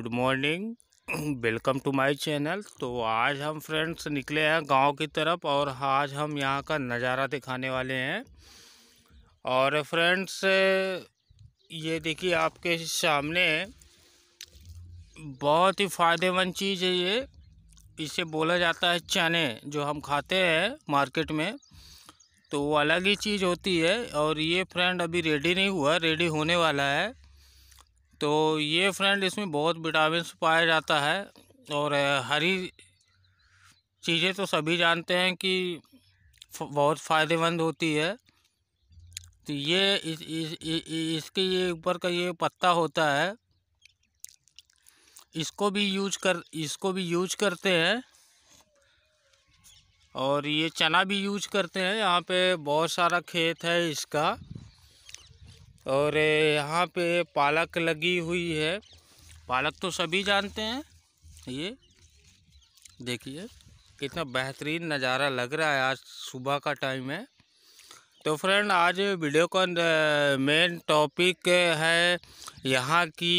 good morning welcome to my channel तो आज हम फ्रेंड्स निकले हैं गांव की तरफ और आज हम यहां का नज़ारा दिखाने वाले हैं और फ्रेंड्स ये देखिए आपके सामने बहुत ही फ़ायदेमंद चीज़ है ये इसे बोला जाता है चने जो हम खाते हैं मार्केट में तो वो अलग ही चीज़ होती है और ये फ्रेंड अभी रेडी नहीं हुआ रेडी होने वाला है तो ये फ्रेंड इसमें बहुत विटामिन पाया जाता है और हरी चीज़ें तो सभी जानते हैं कि बहुत फ़ायदेमंद होती है तो ये इस, इस, इस, इसके ये ऊपर का ये पत्ता होता है इसको भी यूज कर इसको भी यूज करते हैं और ये चना भी यूज करते हैं यहाँ पे बहुत सारा खेत है इसका और यहाँ पे पालक लगी हुई है पालक तो सभी जानते हैं ये देखिए कितना बेहतरीन नज़ारा लग रहा है आज सुबह का टाइम है तो फ्रेंड आज वीडियो का मेन टॉपिक है यहाँ की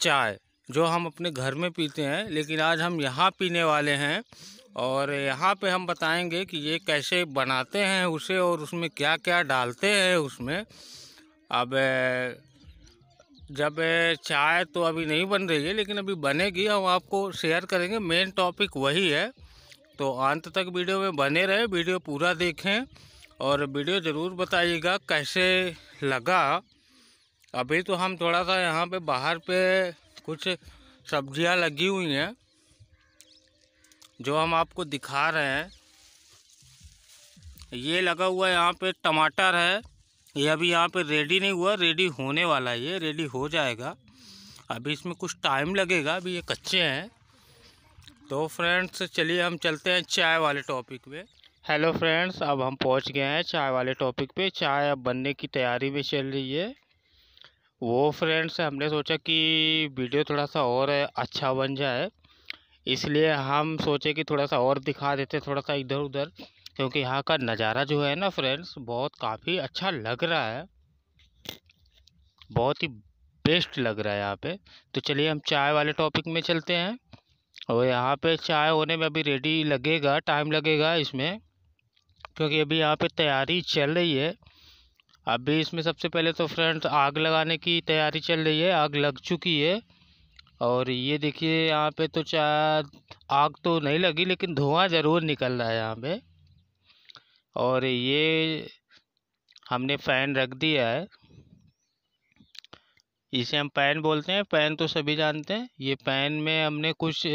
चाय जो हम अपने घर में पीते हैं लेकिन आज हम यहाँ पीने वाले हैं और यहाँ पे हम बताएंगे कि ये कैसे बनाते हैं उसे और उसमें क्या क्या डालते हैं उसमें अब जब चाय तो अभी नहीं बन रही है लेकिन अभी बनेगी हम आपको शेयर करेंगे मेन टॉपिक वही है तो अंत तक वीडियो में बने रहे वीडियो पूरा देखें और वीडियो ज़रूर बताइएगा कैसे लगा अभी तो हम थोड़ा सा यहाँ पे बाहर पे कुछ सब्जियाँ लगी हुई हैं जो हम आपको दिखा रहे हैं ये लगा हुआ है यहाँ पे टमाटर है ये अभी यहाँ पे रेडी नहीं हुआ रेडी होने वाला है ये रेडी हो जाएगा अभी इसमें कुछ टाइम लगेगा अभी ये कच्चे हैं तो फ्रेंड्स चलिए हम चलते हैं चाय वाले टॉपिक पे हेलो फ्रेंड्स अब हम पहुंच गए हैं चाय वाले टॉपिक पे चाय अब बनने की तैयारी भी चल रही है वो फ्रेंड्स हमने सोचा कि वीडियो थोड़ा सा और अच्छा बन जाए इसलिए हम सोचे कि थोड़ा सा और दिखा देते थोड़ा सा इधर उधर क्योंकि यहाँ का नज़ारा जो है ना फ्रेंड्स बहुत काफ़ी अच्छा लग रहा है बहुत ही बेस्ट लग रहा है यहाँ पे तो चलिए हम चाय वाले टॉपिक में चलते हैं और यहाँ पे चाय होने में अभी रेडी लगेगा टाइम लगेगा इसमें क्योंकि अभी यहाँ पे तैयारी चल रही है अभी इसमें सबसे पहले तो फ्रेंड्स आग लगाने की तैयारी चल रही है आग लग चुकी है और ये देखिए यहाँ पे तो चार आग तो नहीं लगी लेकिन धुआं ज़रूर निकल रहा है यहाँ पे और ये हमने फ़ैन रख दिया है इसे हम पैन बोलते हैं पैन तो सभी जानते हैं ये पैन में हमने कुछ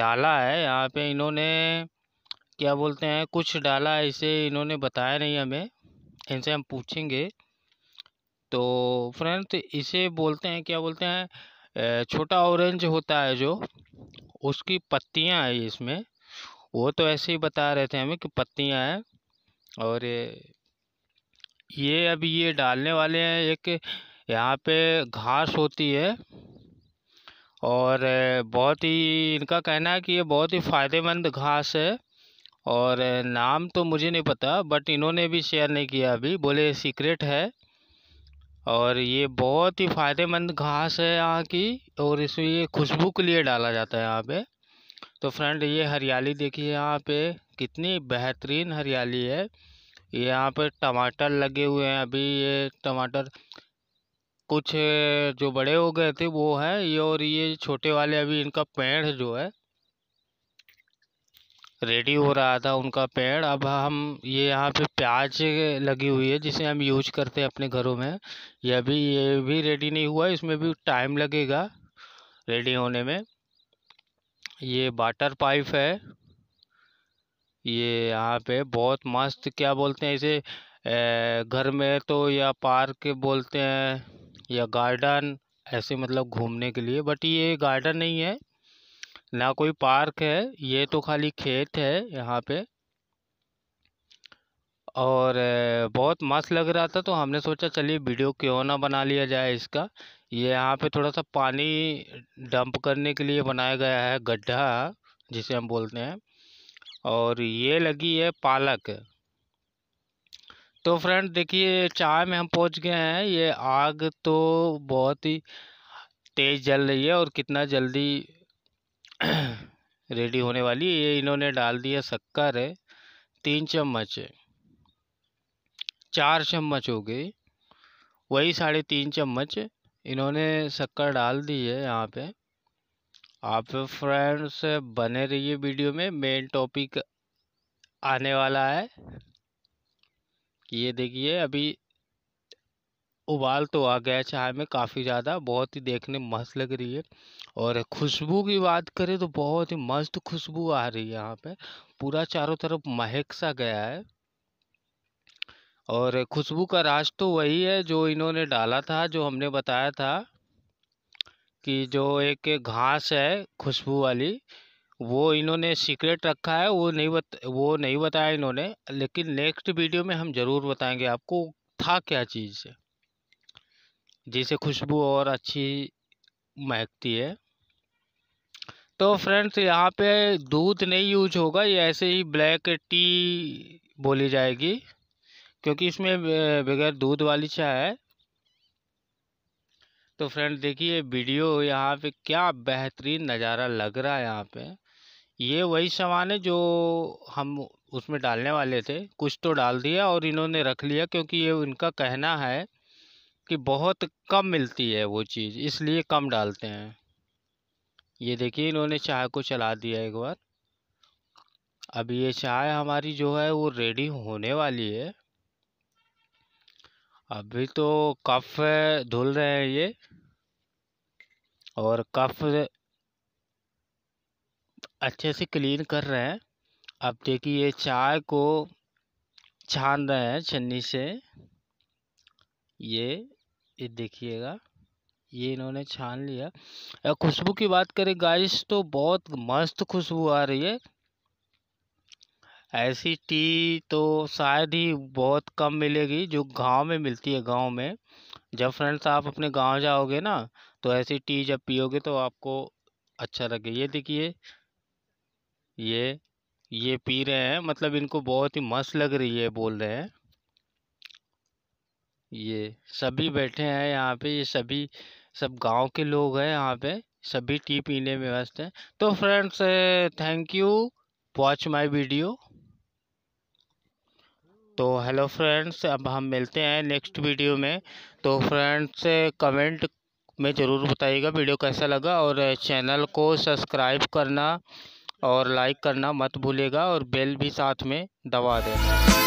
डाला है यहाँ पे इन्होंने क्या बोलते हैं कुछ डाला है इसे इन्होंने बताया नहीं हमें इनसे हम पूछेंगे तो फ्रेंड इसे बोलते हैं क्या बोलते हैं छोटा ऑरेंज होता है जो उसकी पत्तियां हैं इसमें वो तो ऐसे ही बता रहे थे हमें कि पत्तियां हैं और ये अब ये डालने वाले हैं एक यहाँ पे घास होती है और बहुत ही इनका कहना है कि ये बहुत ही फ़ायदेमंद घास है और नाम तो मुझे नहीं पता बट इन्होंने भी शेयर नहीं किया अभी बोले सीक्रेट है और ये बहुत ही फ़ायदेमंद घास है यहाँ की और इसमें ये खुशबू के लिए डाला जाता है यहाँ पे तो फ्रेंड ये हरियाली देखिए यहाँ पे कितनी बेहतरीन हरियाली है ये यहाँ पे टमाटर लगे हुए हैं अभी ये टमाटर कुछ जो बड़े हो गए थे वो है ये और ये छोटे वाले अभी इनका पेड़ जो है रेडी हो रहा था उनका पेड़ अब हम ये यहाँ पे प्याज लगी हुई है जिसे हम यूज करते हैं अपने घरों में ये अभी ये भी रेडी नहीं हुआ इसमें भी टाइम लगेगा रेडी होने में ये वाटर पाइप है ये यहाँ पे बहुत मस्त क्या बोलते हैं इसे घर में तो या पार्क बोलते हैं या गार्डन ऐसे मतलब घूमने के लिए बट ये गार्डन नहीं है ना कोई पार्क है ये तो खाली खेत है यहाँ पे और बहुत मस्त लग रहा था तो हमने सोचा चलिए वीडियो क्यों ना बना लिया जाए इसका ये यहाँ पे थोड़ा सा पानी डंप करने के लिए बनाया गया है गड्ढा जिसे हम बोलते हैं और ये लगी है पालक तो फ्रेंड देखिए चाय में हम पहुंच गए हैं ये आग तो बहुत ही तेज़ जल रही है और कितना जल्दी रेडी होने वाली ये इन्होंने डाल दिया शक्कर है तीन चम्मच चार चम्मच हो गई वही साढ़े तीन चम्मच इन्होंने शक्कर डाल दी है यहाँ पे आप फ्रेंड्स बने रहिए वीडियो में मेन टॉपिक आने वाला है ये देखिए अभी उबाल तो आ गया चाय में काफ़ी ज़्यादा बहुत ही देखने मस्त लग रही है और खुशबू की बात करें तो बहुत ही मस्त खुशबू आ रही है यहाँ पे पूरा चारों तरफ महक सा गया है और खुशबू का राज तो वही है जो इन्होंने डाला था जो हमने बताया था कि जो एक घास है खुशबू वाली वो इन्होंने सीक्रेट रखा है वो नहीं बत वो नहीं बताया इन्होंने लेकिन नेक्स्ट वीडियो में हम ज़रूर बताएंगे आपको था क्या चीज़ जिसे खुशबू और अच्छी महकती है तो फ्रेंड्स यहाँ पे दूध नहीं यूज होगा ये ऐसे ही ब्लैक टी बोली जाएगी क्योंकि इसमें बगैर दूध वाली चाय है तो फ्रेंड देखिए वीडियो यहाँ पे क्या बेहतरीन नज़ारा लग रहा है यहाँ पे ये वही सामान है जो हम उसमें डालने वाले थे कुछ तो डाल दिया और इन्होंने रख लिया क्योंकि ये इनका कहना है कि बहुत कम मिलती है वो चीज़ इसलिए कम डालते हैं ये देखिए इन्होंने चाय को चला दिया एक बार अब ये चाय हमारी जो है वो रेडी होने वाली है अभी तो कफ धुल रहे हैं ये और कफ अच्छे से क्लीन कर रहे हैं अब देखिए ये चाय को छान रहे हैं छन्नी से ये ये देखिएगा ये इन्होंने छान लिया खुशबू की बात करें गाइस तो बहुत मस्त खुशबू आ रही है ऐसी टी तो शायद ही बहुत कम मिलेगी जो गांव में मिलती है गांव में जब फ्रेंड्स आप अपने गांव जाओगे ना तो ऐसी टी जब पियोगे तो आपको अच्छा लगे ये देखिए ये ये पी रहे हैं मतलब इनको बहुत ही मस्त लग रही है बोल रहे हैं ये सभी बैठे हैं यहाँ पे ये सभी सब गांव के लोग हैं यहाँ पे सभी टी पीने में व्यस्त हैं तो friends thank you watch my video तो हेलो फ्रेंड्स अब हम मिलते हैं नेक्स्ट वीडियो में तो फ्रेंड्स कमेंट में ज़रूर बताइएगा वीडियो कैसा लगा और चैनल को सब्सक्राइब करना और लाइक करना मत भूलेगा और बेल भी साथ में दबा देना